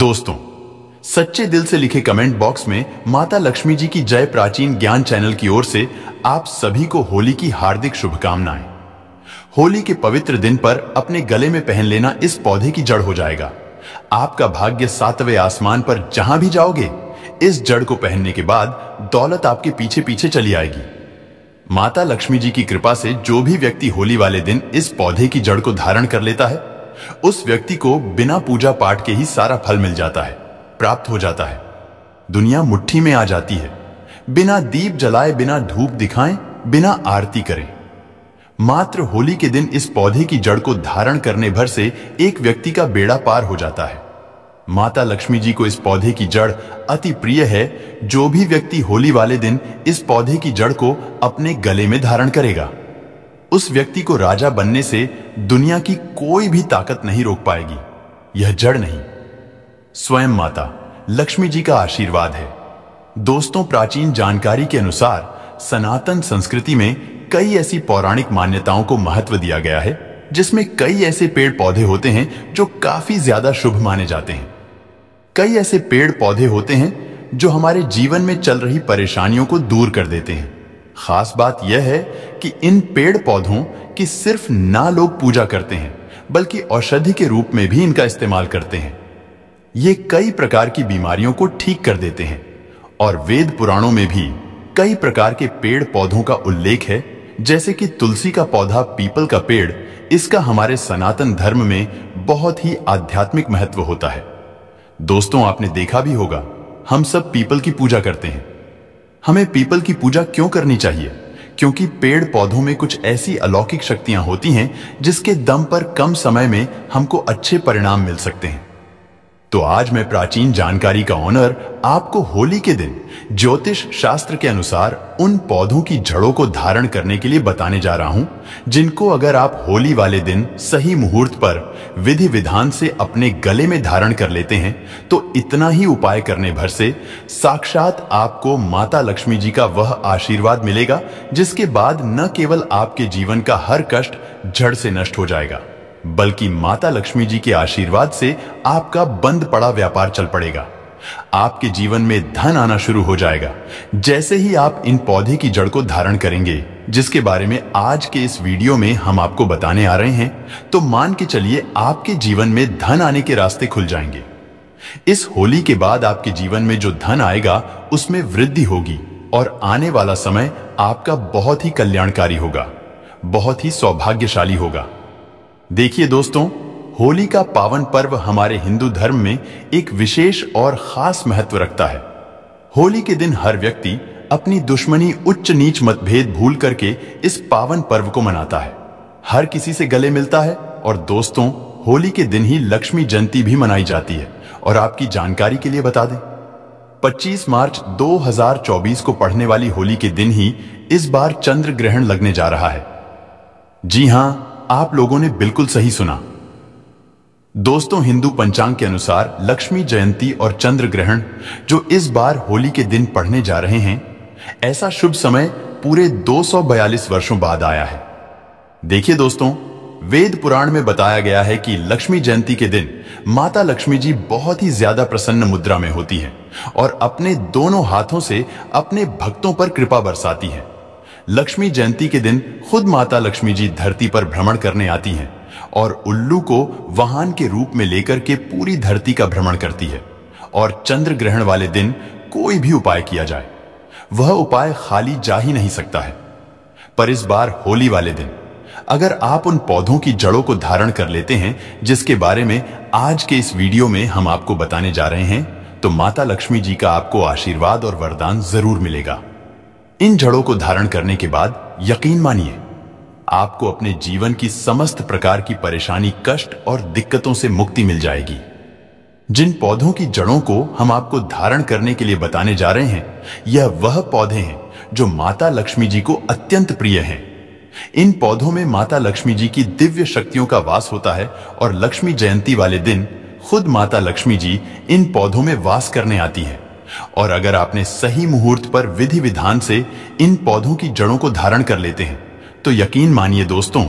दोस्तों सच्चे दिल से लिखे कमेंट बॉक्स में माता लक्ष्मी जी की जय प्राचीन ज्ञान चैनल की ओर से आप सभी को होली की हार्दिक शुभकामनाएं होली के पवित्र दिन पर अपने गले में पहन लेना इस पौधे की जड़ हो जाएगा आपका भाग्य सातवें आसमान पर जहां भी जाओगे इस जड़ को पहनने के बाद दौलत आपके पीछे पीछे चली आएगी माता लक्ष्मी जी की कृपा से जो भी व्यक्ति होली वाले दिन इस पौधे की जड़ को धारण कर लेता है उस व्यक्ति को बिना पूजा पाठ के ही सारा फल मिल जाता है प्राप्त हो जाता है दुनिया मुट्ठी में आ जाती है बिना दीप जलाए बिना धूप दिखाएं बिना आरती करें मात्र होली के दिन इस पौधे की जड़ को धारण करने भर से एक व्यक्ति का बेड़ा पार हो जाता है माता लक्ष्मी जी को इस पौधे की जड़ अति प्रिय है जो भी व्यक्ति होली वाले दिन इस पौधे की जड़ को अपने गले में धारण करेगा उस व्यक्ति को राजा बनने से दुनिया की कोई भी ताकत नहीं रोक पाएगी यह जड़ नहीं स्वयं माता लक्ष्मी जी का आशीर्वाद है दोस्तों प्राचीन जानकारी के अनुसार सनातन संस्कृति में कई ऐसी पौराणिक मान्यताओं को महत्व दिया गया है जिसमें कई ऐसे पेड़ पौधे होते हैं जो काफी ज्यादा शुभ माने जाते हैं कई ऐसे पेड़ पौधे होते हैं जो हमारे जीवन में चल रही परेशानियों को दूर कर देते हैं खास बात यह है कि इन पेड़ पौधों कि सिर्फ ना लोग पूजा करते हैं बल्कि औषधि के रूप में भी इनका इस्तेमाल करते हैं ये कई प्रकार की बीमारियों को ठीक कर देते हैं और वेद पुराणों में भी कई प्रकार के पेड़ पौधों का उल्लेख है जैसे कि तुलसी का पौधा पीपल का पेड़ इसका हमारे सनातन धर्म में बहुत ही आध्यात्मिक महत्व होता है दोस्तों आपने देखा भी होगा हम सब पीपल की पूजा करते हैं हमें पीपल की पूजा क्यों करनी चाहिए क्योंकि पेड़ पौधों में कुछ ऐसी अलौकिक शक्तियां होती हैं जिसके दम पर कम समय में हमको अच्छे परिणाम मिल सकते हैं तो आज मैं प्राचीन जानकारी का ऑनर आपको होली के दिन ज्योतिष शास्त्र के अनुसार उन पौधों की जड़ों को धारण करने के लिए बताने जा रहा हूं जिनको अगर आप होली वाले दिन सही मुहूर्त पर विधि विधान से अपने गले में धारण कर लेते हैं तो इतना ही उपाय करने भर से साक्षात आपको माता लक्ष्मी जी का वह आशीर्वाद मिलेगा जिसके बाद न केवल आपके जीवन का हर कष्ट जड़ से नष्ट हो जाएगा बल्कि माता लक्ष्मी जी के आशीर्वाद से आपका बंद पड़ा व्यापार चल पड़ेगा आपके जीवन में धन आना शुरू हो जाएगा जैसे ही आप इन पौधे की जड़ को धारण करेंगे जिसके बारे में आज के इस वीडियो में हम आपको बताने आ रहे हैं तो मान के चलिए आपके जीवन में धन आने के रास्ते खुल जाएंगे इस होली के बाद आपके जीवन में जो धन आएगा उसमें वृद्धि होगी और आने वाला समय आपका बहुत ही कल्याणकारी होगा बहुत ही सौभाग्यशाली होगा देखिए दोस्तों होली का पावन पर्व हमारे हिंदू धर्म में एक विशेष और खास महत्व रखता है होली के दिन हर व्यक्ति अपनी दुश्मनी उच्च नीच मतभेद भूल करके इस पावन पर्व को मनाता है हर किसी से गले मिलता है और दोस्तों होली के दिन ही लक्ष्मी जयंती भी मनाई जाती है और आपकी जानकारी के लिए बता दें 25 मार्च 2024 को पढ़ने वाली होली के दिन ही इस बार चंद्र ग्रहण लगने जा रहा है जी हां आप लोगों ने बिल्कुल सही सुना दोस्तों हिंदू पंचांग के अनुसार लक्ष्मी जयंती और चंद्र ग्रहण जो इस बार होली के दिन पढ़ने जा रहे हैं ऐसा शुभ समय पूरे 242 वर्षों बाद आया है देखिए दोस्तों वेद पुराण में बताया गया है कि लक्ष्मी जयंती के दिन माता लक्ष्मी जी बहुत ही ज्यादा प्रसन्न मुद्रा में होती हैं और अपने दोनों हाथों से अपने भक्तों पर कृपा बरसाती हैं। लक्ष्मी जयंती के दिन खुद माता लक्ष्मी जी धरती पर भ्रमण करने आती हैं और उल्लू को वाहन के रूप में लेकर के पूरी धरती का भ्रमण करती है और चंद्र ग्रहण वाले दिन कोई भी उपाय किया जाए वह उपाय खाली जा ही नहीं सकता है पर इस बार होली वाले दिन अगर आप उन पौधों की जड़ों को धारण कर लेते हैं जिसके बारे में आज के इस वीडियो में हम आपको बताने जा रहे हैं तो माता लक्ष्मी जी का आपको आशीर्वाद और वरदान जरूर मिलेगा इन जड़ों को धारण करने के बाद यकीन मानिए आपको अपने जीवन की समस्त प्रकार की परेशानी कष्ट और दिक्कतों से मुक्ति मिल जाएगी जिन पौधों की जड़ों को हम आपको धारण करने के लिए बताने जा रहे हैं यह वह पौधे हैं जो माता लक्ष्मी जी को अत्यंत प्रिय हैं। इन पौधों में माता लक्ष्मी जी की दिव्य शक्तियों का वास होता है और लक्ष्मी जयंती वाले दिन खुद माता लक्ष्मी जी इन पौधों में वास करने आती है और अगर आपने सही मुहूर्त पर विधि विधान से इन पौधों की जड़ों को धारण कर लेते हैं तो यकीन मानिए दोस्तों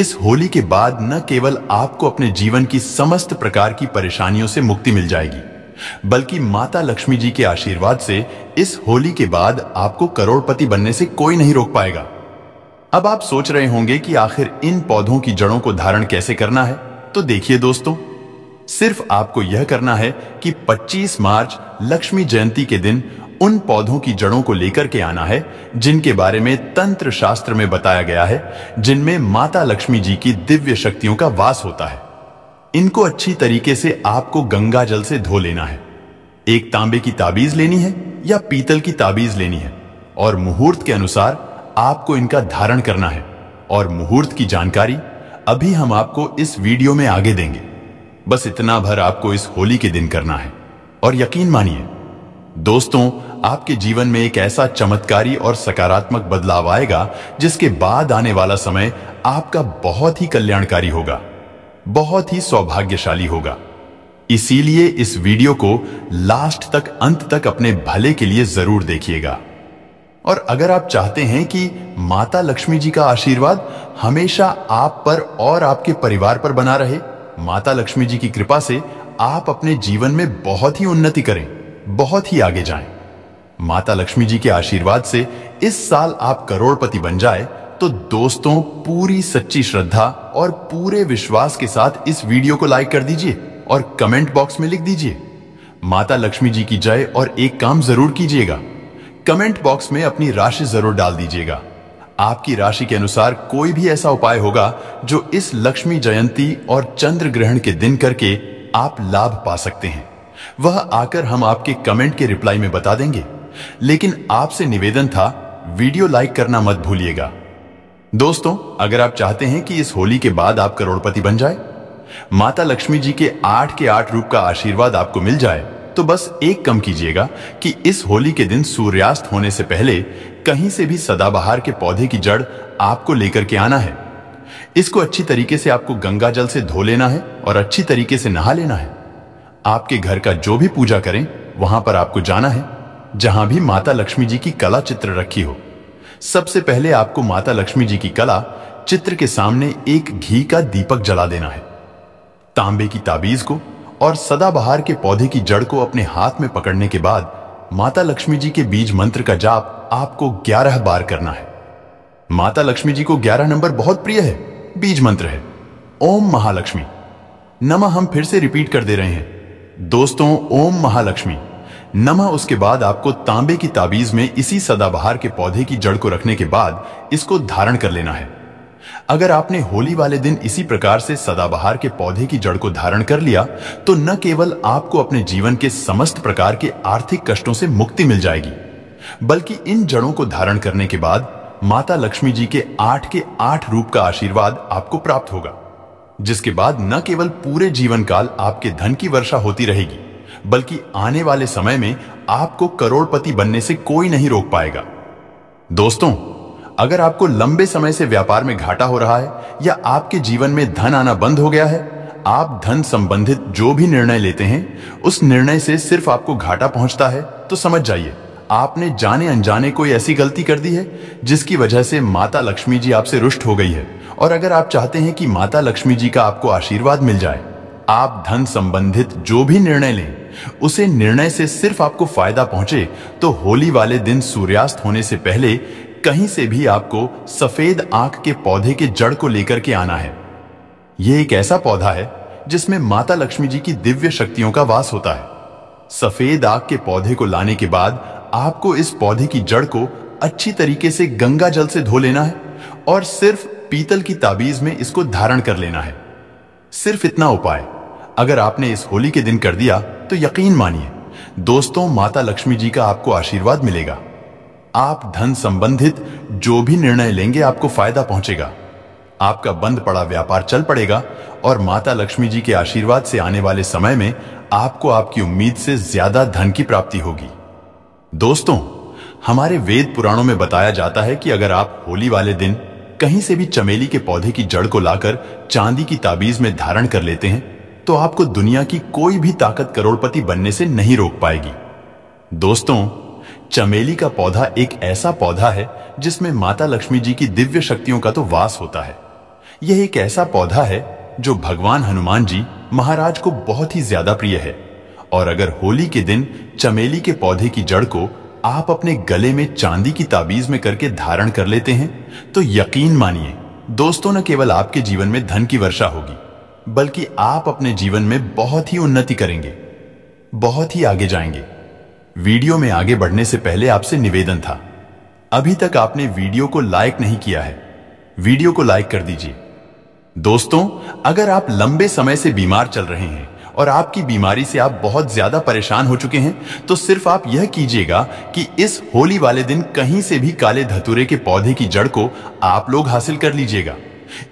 इस होली के बाद न केवल आपको अपने जीवन की समस्त प्रकार की परेशानियों से मुक्ति मिल जाएगी बल्कि माता लक्ष्मी जी के आशीर्वाद से इस होली के बाद आपको करोड़पति बनने से कोई नहीं रोक पाएगा अब आप सोच रहे होंगे कि आखिर इन पौधों की जड़ों को धारण कैसे करना है तो देखिए दोस्तों सिर्फ आपको यह करना है कि 25 मार्च लक्ष्मी जयंती के दिन उन पौधों की जड़ों को लेकर के आना है जिनके बारे में तंत्र शास्त्र में बताया गया है जिनमें माता लक्ष्मी जी की दिव्य शक्तियों का वास होता है इनको अच्छी तरीके से आपको गंगा जल से धो लेना है एक तांबे की ताबीज लेनी है या पीतल की ताबीज लेनी है और मुहूर्त के अनुसार आपको इनका धारण करना है और मुहूर्त की जानकारी अभी हम आपको इस वीडियो में आगे देंगे बस इतना भर आपको इस होली के दिन करना है और यकीन मानिए दोस्तों आपके जीवन में एक ऐसा चमत्कारी और सकारात्मक बदलाव आएगा जिसके बाद आने वाला समय आपका बहुत ही कल्याणकारी होगा बहुत ही सौभाग्यशाली होगा इसीलिए इस वीडियो को लास्ट तक अंत तक अपने भले के लिए जरूर देखिएगा और अगर आप चाहते हैं कि माता लक्ष्मी जी का आशीर्वाद हमेशा आप पर और आपके परिवार पर बना रहे माता लक्ष्मी जी की कृपा से आप अपने जीवन में बहुत ही उन्नति करें बहुत ही आगे जाएं। माता लक्ष्मी जी के आशीर्वाद से इस साल आप करोड़पति बन जाए तो दोस्तों पूरी सच्ची श्रद्धा और पूरे विश्वास के साथ इस वीडियो को लाइक कर दीजिए और कमेंट बॉक्स में लिख दीजिए माता लक्ष्मी जी की जय और एक काम जरूर कीजिएगा कमेंट बॉक्स में अपनी राशि जरूर डाल दीजिएगा आपकी राशि के अनुसार कोई भी ऐसा उपाय होगा जो इस लक्ष्मी जयंती और चंद्र ग्रहण के दिन करके आप लाभ पा सकते हैं वह आकर हम आपके कमेंट के रिप्लाई में बता देंगे लेकिन आपसे निवेदन था वीडियो लाइक करना मत भूलिएगा दोस्तों अगर आप चाहते हैं कि इस होली के बाद आप करोड़पति बन जाए माता लक्ष्मी जी के आठ के आठ रूप का आशीर्वाद आपको मिल जाए तो बस एक कम कीजिएगा कि इस होली के दिन सूर्यास्त होने से पहले कहीं से भी सदाबहार के पौधे की जड़ आपको लेकर के आना है इसको अच्छी तरीके से आपको गंगा जल से धो लेना है और अच्छी तरीके से नहा लेना है आपके घर का जो भी पूजा करें वहां पर आपको जाना है जहां भी माता लक्ष्मी जी की कला चित्र रखी हो सबसे पहले आपको माता लक्ष्मी जी की कला चित्र के सामने एक घी का दीपक जला देना है तांबे की ताबीज को और सदाबहार के पौधे की जड़ को अपने हाथ में पकड़ने के बाद माता लक्ष्मी जी के बीज मंत्र का जाप आपको ग्यारह बार करना है माता लक्ष्मी जी को ग्यारह नंबर बहुत प्रिय है बीज मंत्र है ओम महालक्ष्मी नमः हम फिर से रिपीट कर दे रहे हैं दोस्तों ओम महालक्ष्मी नमः उसके बाद आपको तांबे की ताबीज में इसी सदाबहार के पौधे की जड़ को रखने के बाद इसको धारण कर लेना है अगर आपने होली वाले दिन इसी प्रकार से सदाबहार के पौधे की जड़ को धारण कर लिया तो न केवल आपको अपने जीवन के समस्त प्रकार के आर्थिक कष्टों से मुक्ति मिल जाएगी बल्कि इन जड़ों को धारण करने के बाद माता लक्ष्मी जी के आठ के आठ रूप का आशीर्वाद आपको प्राप्त होगा जिसके बाद न केवल पूरे जीवन काल आपके धन की वर्षा होती रहेगी बल्कि आने वाले समय में आपको करोड़पति बनने से कोई नहीं रोक पाएगा दोस्तों अगर आपको लंबे समय से व्यापार में घाटा हो रहा है या आपके जीवन में धन आना बंद हो गया है आप धन संबंधित जो भी निर्णय लेते हैं उस निर्णय से सिर्फ आपको घाटा पहुंचता है तो समझ जाइए आपने जाने अनजाने कोई ऐसी गलती कर दी है जिसकी वजह से माता लक्ष्मी जी आपसे रुष्ट हो गई है और अगर आप चाहते हैं कि माता लक्ष्मी जी का आपको आशीर्वाद मिल जाए आप धन संबंधित जो भी निर्णय लें उसे निर्णय से सिर्फ आपको फायदा पहुंचे तो होली वाले दिन सूर्यास्त होने से पहले कहीं से भी आपको सफेद आंख के पौधे के जड़ को लेकर के आना है यह एक ऐसा पौधा है जिसमें माता लक्ष्मी जी की दिव्य शक्तियों का वास होता है सफेद आग के पौधे को लाने के बाद आपको इस पौधे की जड़ को अच्छी तरीके से गंगा जल से धो लेना है और सिर्फ पीतल की ताबीज में इसको धारण कर लेना है सिर्फ इतना उपाय अगर आपने इस होली के दिन कर दिया तो यकीन मानिए दोस्तों माता लक्ष्मी जी का आपको आशीर्वाद मिलेगा आप धन संबंधित जो भी निर्णय लेंगे आपको फायदा पहुंचेगा आपका बंद पड़ा व्यापार चल पड़ेगा और माता लक्ष्मी जी के आशीर्वाद से आने वाले समय में आपको आपकी उम्मीद से ज्यादा धन की प्राप्ति होगी दोस्तों हमारे वेद पुराणों में बताया जाता है कि अगर आप होली वाले दिन कहीं से भी चमेली के पौधे की जड़ को लाकर चांदी की ताबीज में धारण कर लेते हैं तो आपको दुनिया की कोई भी ताकत करोड़पति बनने से नहीं रोक पाएगी दोस्तों चमेली का पौधा एक ऐसा पौधा है जिसमें माता लक्ष्मी जी की दिव्य शक्तियों का तो वास होता है यह एक ऐसा पौधा है जो भगवान हनुमान जी महाराज को बहुत ही ज्यादा प्रिय है और अगर होली के दिन चमेली के पौधे की जड़ को आप अपने गले में चांदी की ताबीज में करके धारण कर लेते हैं तो यकीन मानिए दोस्तों न केवल आपके जीवन में धन की वर्षा होगी बल्कि आप अपने जीवन में बहुत ही उन्नति करेंगे बहुत ही आगे जाएंगे वीडियो में आगे बढ़ने से पहले आपसे निवेदन था अभी तक आपने वीडियो को लाइक नहीं किया है वीडियो को लाइक कर दीजिए दोस्तों अगर आप लंबे समय से बीमार चल रहे हैं और आपकी बीमारी से आप बहुत ज्यादा परेशान हो चुके हैं तो सिर्फ आप यह कीजिएगा कि इस होली वाले दिन कहीं से भी काले धतूरे के पौधे की जड़ को आप लोग हासिल कर लीजिएगा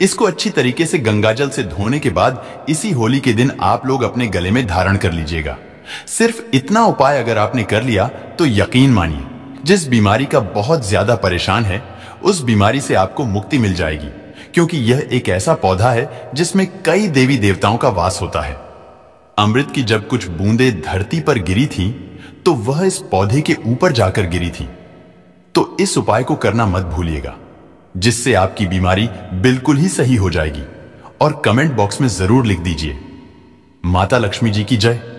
इसको अच्छी तरीके से गंगाजल से धोने के बाद इसी होली के दिन आप लोग अपने गले में धारण कर लीजिएगा सिर्फ इतना उपाय अगर आपने कर लिया तो यकीन मानिए जिस बीमारी का बहुत ज्यादा परेशान है उस बीमारी से आपको मुक्ति मिल जाएगी क्योंकि यह एक ऐसा पौधा है जिसमें कई देवी देवताओं का वास होता है अमृत की जब कुछ बूंदे धरती पर गिरी थी तो वह इस पौधे के ऊपर जाकर गिरी थी तो इस उपाय को करना मत भूलिएगा जिससे आपकी बीमारी बिल्कुल ही सही हो जाएगी और कमेंट बॉक्स में जरूर लिख दीजिए माता लक्ष्मी जी की जय